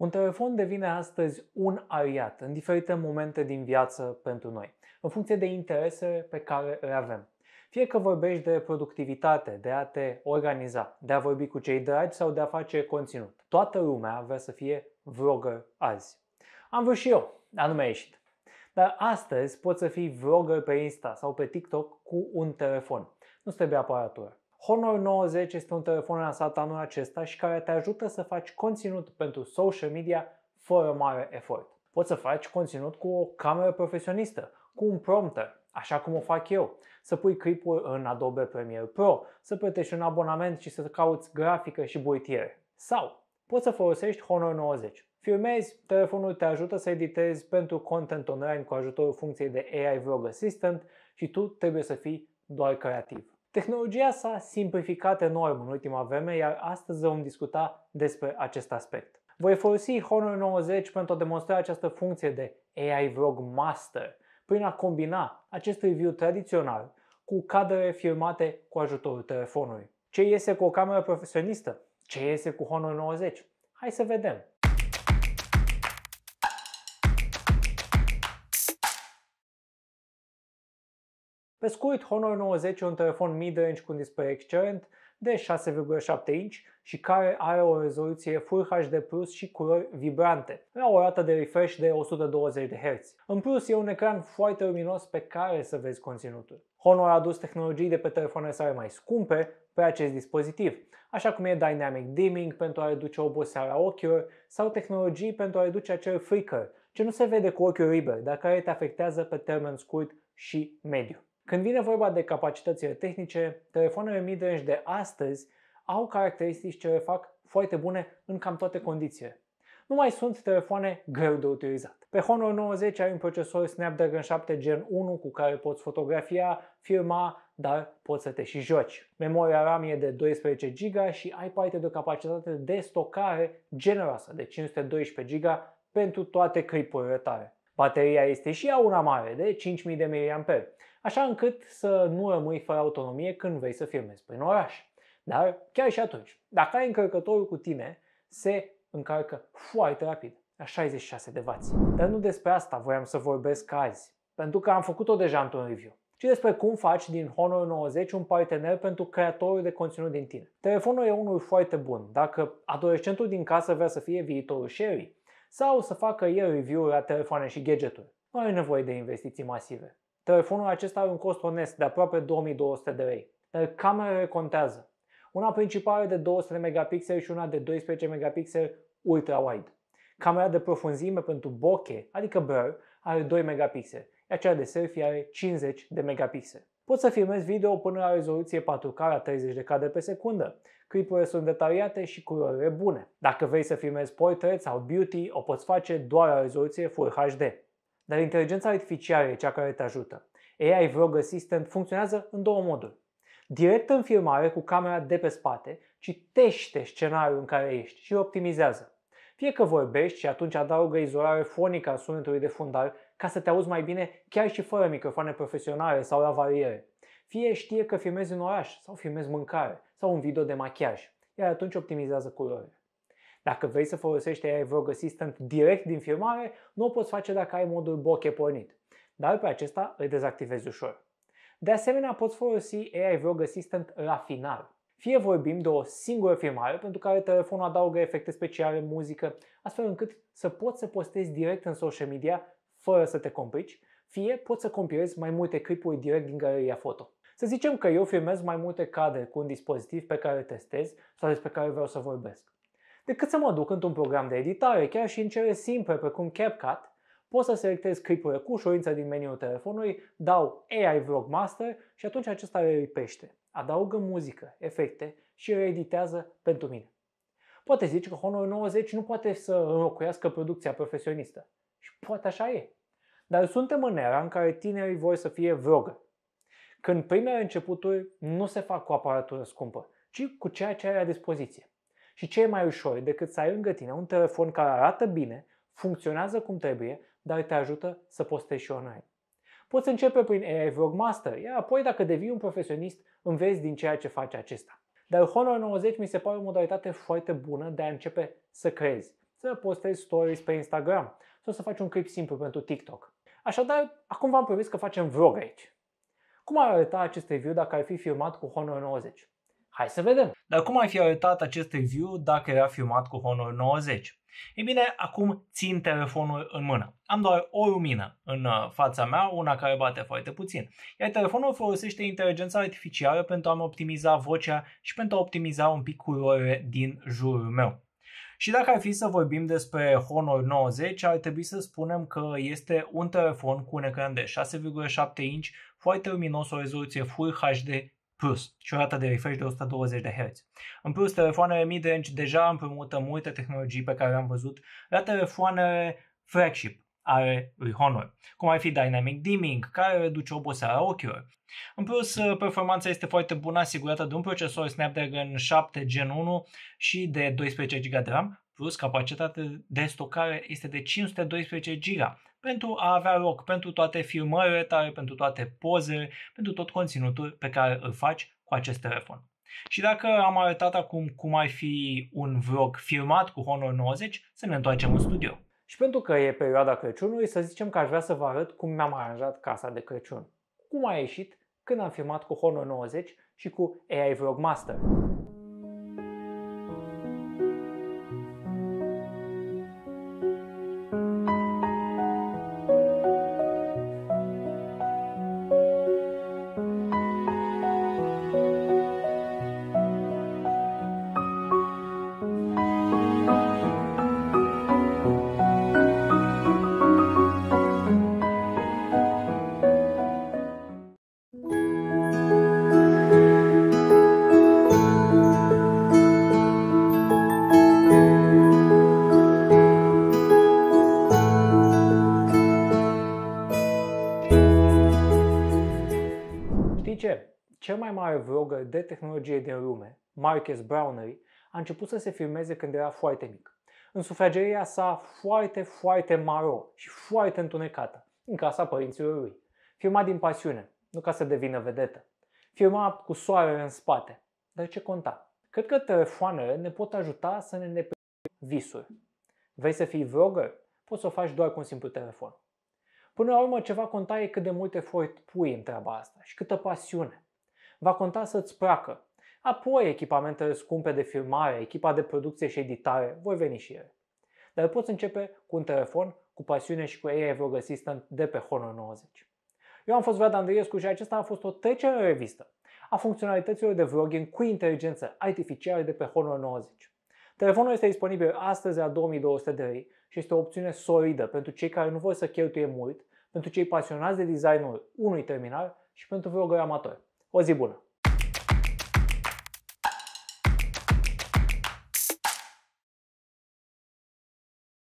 Un telefon devine astăzi un aliat în diferite momente din viață pentru noi, în funcție de interesele pe care le avem. Fie că vorbești de productivitate, de a te organiza, de a vorbi cu cei dragi sau de a face conținut. Toată lumea vrea să fie vlogger azi. Am vrut și eu, dar nu mi-a ieșit. Dar astăzi poți să fii vlogger pe Insta sau pe TikTok cu un telefon. Nu trebuie aparatură. Honor 90 este un telefon lansat anul acesta și care te ajută să faci conținut pentru social media fără mare efort. Poți să faci conținut cu o cameră profesionistă, cu un prompter, așa cum o fac eu, să pui clipuri în Adobe Premiere Pro, să plătești un abonament și să cauți grafică și boitiere. Sau poți să folosești Honor 90. Filmezi, telefonul te ajută să editezi pentru content online cu ajutorul funcției de AI Vlog Assistant și tu trebuie să fii doar creativ. Tehnologia s-a simplificat enorm în ultima vreme, iar astăzi vom discuta despre acest aspect. Voi folosi Honor 90 pentru a demonstra această funcție de AI Vlog Master prin a combina acest review tradițional cu cadre filmate cu ajutorul telefonului. Ce iese cu o cameră profesionistă? Ce iese cu Honor 90? Hai să vedem! Pe scurt, Honor 90 e un telefon mid-range cu un display excelent de 6,7 inch și care are o rezoluție Full HD Plus și culori vibrante, la o rată de refresh de 120 de Hz. În plus, e un ecran foarte luminos pe care să vezi conținutul. Honor a adus tehnologii de pe telefoanele sale mai scumpe pe acest dispozitiv, așa cum e Dynamic Dimming pentru a reduce oboseala ochilor sau tehnologii pentru a reduce acel flicker, ce nu se vede cu ochiul liber, dar care te afectează pe termen scurt și mediu. Când vine vorba de capacitățile tehnice, telefoanele mid-range de astăzi au caracteristici ce le fac foarte bune în cam toate condițiile. Nu mai sunt telefoane greu de utilizat. Pe Honor 90 ai un procesor Snapdragon 7 Gen 1 cu care poți fotografia, filma, dar poți să te și joci. Memoria RAM e de 12 GB și ai parte de o capacitate de stocare generoasă de 512 GB pentru toate clipurile tale. Bateria este și ea una mare, de 5000 de mAh, așa încât să nu rămâi fără autonomie când vrei să filmezi prin oraș. Dar chiar și atunci, dacă ai încărcătorul cu tine, se încarcă foarte rapid, la 66W. Dar nu despre asta voiam să vorbesc azi, pentru că am făcut-o deja într-un review ci despre cum faci din Honor 90 un partener pentru creatorul de conținut din tine. Telefonul e unul foarte bun. Dacă adolescentul din casă vrea să fie viitorul Sherry, sau să facă el review-uri la telefoane și gadgeturi. Nu ai nevoie de investiții masive. Telefonul acesta are un cost onest de aproape 2200 de lei, dar camerele contează. Una principală de 200 megapixeli și una de 12 megapixeli ultra-wide. Camera de profunzime pentru bokeh, adică blur, are 2 megapixeli, iar cea de selfie are 50 de megapixeli. Poți să filmezi video până la rezoluție 4K la 30 de cadre pe secundă. Clipurile sunt detaliate și culorile bune. Dacă vrei să filmezi portrait sau beauty, o poți face doar la rezoluție Full HD. Dar inteligența artificială e cea care te ajută. AI Vlog Assistant funcționează în două moduri. Direct în filmare cu camera de pe spate, citește scenariul în care ești și optimizează. Fie că vorbești și atunci adaugă izolare fonică a sunetului de fundal ca să te auzi mai bine chiar și fără microfoane profesionale sau la variere. Fie știe că filmezi în oraș sau filmezi mâncare sau un video de machiaj, iar atunci optimizează culorile. Dacă vrei să folosești AI Vlog Assistant direct din filmare, nu o poți face dacă ai modul bokeh pornit, dar pe acesta îl dezactivezi ușor. De asemenea, poți folosi AI Vlog Assistant la final. Fie vorbim de o singură filmare pentru care telefonul adaugă efecte speciale, muzică, astfel încât să poți să postezi direct în social media fără să te complici, fie poți să compilezi mai multe clipuri direct din galeria foto. Să zicem că eu filmez mai multe cadre cu un dispozitiv pe care testez sau despre care vreau să vorbesc. Decât să mă duc într-un program de editare, chiar și în cele simple precum CapCut, pot să selectez clipurile cu ușurință din meniul telefonului, dau AI Vlog Master și atunci acesta le lipește, adaugă muzică, efecte și le pentru mine. Poate zici că Honor 90 nu poate să înlocuiască producția profesionistă, și poate așa e. Dar suntem în era în care tinerii vor să fie vrogă. Când primele începuturi nu se fac cu aparatură scumpă, ci cu ceea ce ai la dispoziție. Și ce e mai ușor decât să ai lângă tine un telefon care arată bine, funcționează cum trebuie, dar te ajută să postezi și online. Poți începe prin AI Vlogmaster, iar apoi dacă devii un profesionist, înveți din ceea ce face acesta. Dar Honor 90 mi se pare o modalitate foarte bună de a începe să crezi, să postezi stories pe Instagram, sau să faci un clip simplu pentru TikTok. Așadar, acum v-am promis că facem vlog aici. Cum ar arăta acest review dacă ar fi filmat cu Honor 90? Hai să vedem! Dar cum ar fi arătat acest review dacă era filmat cu Honor 90? Ei bine, acum țin telefonul în mână. Am doar o lumină în uh, fața mea, una care bate foarte puțin. Iar telefonul folosește inteligența artificială pentru a-mi optimiza vocea și pentru a optimiza un pic culorile din jurul meu. Și dacă ar fi să vorbim despre Honor 90, ar trebui să spunem că este un telefon cu un ecran de 6,7 inch, foarte luminos, o rezoluție Full HD Plus și o rată de refresh de 120 de Hz. În plus, telefoanele mid-range deja împrumută multe tehnologii pe care le-am văzut la telefoanele flagship, are lui Honor, cum ar fi Dynamic Dimming, care reduce oboseala ochilor. În plus, performanța este foarte bună, asigurată de un procesor Snapdragon 7 Gen 1 și de 12 GB de RAM, plus capacitatea de stocare este de 512 GB pentru a avea loc pentru toate filmările tale, pentru toate pozele, pentru tot conținutul pe care îl faci cu acest telefon. Și dacă am arătat acum cum ar fi un vlog filmat cu Honor 90, să ne întoarcem în studio. Și pentru că e perioada Crăciunului, să zicem că aș vrea să vă arăt cum mi-am aranjat casa de Crăciun. Cum a ieșit când am filmat cu Honor 90 și cu AI Vlogmaster. mai mare vlogger de tehnologie din lume, Marcus Brownery, a început să se filmeze când era foarte mic. În sufrageria sa foarte, foarte maro și foarte întunecată, în casa părinților lui. Filma din pasiune, nu ca să devină vedetă. Filma cu soarele în spate. Dar ce conta? Cred că telefoanele ne pot ajuta să ne neprim visuri. Vrei să fii vlogger? Poți să o faci doar cu un simplu telefon. Până la urmă, ceva conta e cât de mult efort pui în treaba asta și câtă pasiune va conta să-ți placă. Apoi echipamentele scumpe de filmare, echipa de producție și editare voi veni și ele. Dar poți începe cu un telefon, cu pasiune și cu AI Vlog Assistant de pe Honor 90. Eu am fost Vlad Andriescu și acesta a fost o trecere în revistă a funcționalităților de vlogging cu inteligență artificială de pe Honor 90. Telefonul este disponibil astăzi la 2200 de lei și este o opțiune solidă pentru cei care nu vor să cheltuie mult, pentru cei pasionați de designul unui terminal și pentru vlogări amatori. O zi bună!